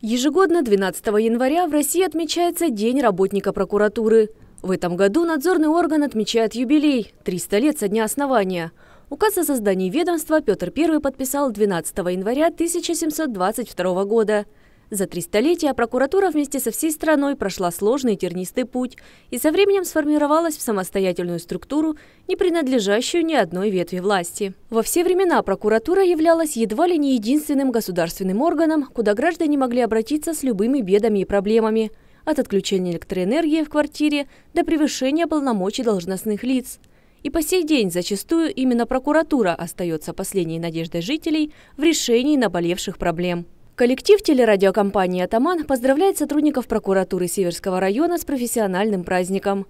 Ежегодно 12 января в России отмечается День работника прокуратуры. В этом году надзорный орган отмечает юбилей – 300 лет со дня основания. Указ о создании ведомства Петр I подписал 12 января 1722 года – за три столетия прокуратура вместе со всей страной прошла сложный тернистый путь и со временем сформировалась в самостоятельную структуру, не принадлежащую ни одной ветви власти. Во все времена прокуратура являлась едва ли не единственным государственным органом, куда граждане могли обратиться с любыми бедами и проблемами – от отключения электроэнергии в квартире до превышения полномочий должностных лиц. И по сей день зачастую именно прокуратура остается последней надеждой жителей в решении наболевших проблем. Коллектив телерадиокомпании «Атаман» поздравляет сотрудников прокуратуры Северского района с профессиональным праздником.